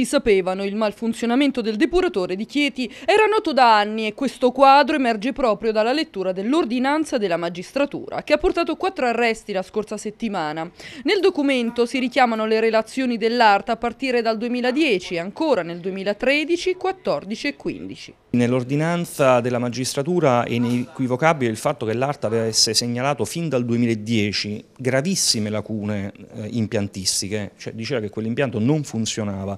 utenti sapevano il malfunzionamento del depuratore di Chieti. Era noto da anni e questo quadro emerge proprio dalla lettura dell'ordinanza della magistratura, che ha portato quattro arresti la scorsa settimana. Nel documento si richiamano le relazioni dell'ARTA a partire dal 2010 e ancora nel 2013, 14 e 15. Nell'ordinanza della magistratura è inequivocabile il fatto che l'ARTA avesse segnalato fin dal 2010 gravissime lacune eh, impiantistiche, cioè diceva che quell'impianto non funzionava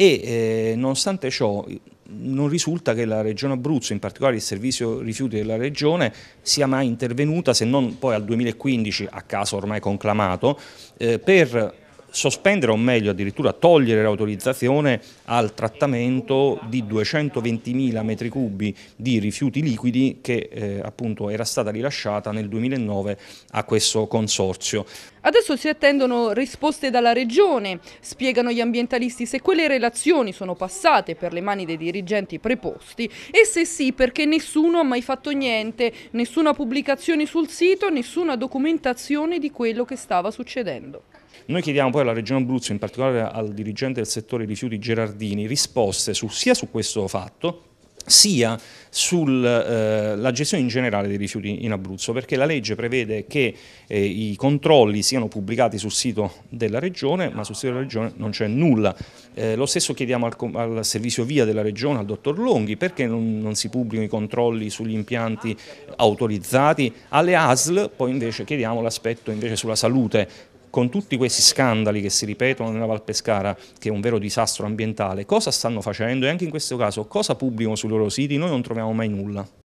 e eh, nonostante ciò non risulta che la Regione Abruzzo, in particolare il servizio rifiuti della Regione, sia mai intervenuta, se non poi al 2015, a caso ormai conclamato, eh, per sospendere o meglio addirittura togliere l'autorizzazione al trattamento di 220.000 metri cubi di rifiuti liquidi che eh, appunto era stata rilasciata nel 2009 a questo consorzio. Adesso si attendono risposte dalla Regione, spiegano gli ambientalisti se quelle relazioni sono passate per le mani dei dirigenti preposti e se sì perché nessuno ha mai fatto niente, nessuna pubblicazione sul sito, nessuna documentazione di quello che stava succedendo. Noi chiediamo poi alla Regione Abruzzo, in particolare al dirigente del settore rifiuti Gerardini, risposte su, sia su questo fatto sia sulla eh, gestione in generale dei rifiuti in Abruzzo, perché la legge prevede che eh, i controlli siano pubblicati sul sito della Regione, ma sul sito della Regione non c'è nulla. Eh, lo stesso chiediamo al, al, servizio via della Regione, al dottor Longhi, perché non, non, si pubblicano i controlli sugli impianti autorizzati? Alle ASL poi invece chiediamo l'aspetto sulla salute con tutti questi scandali che si ripetono nella Val Pescara, che è un vero disastro ambientale, cosa stanno facendo e anche in questo caso cosa pubblicano sui loro siti? Noi non troviamo mai nulla.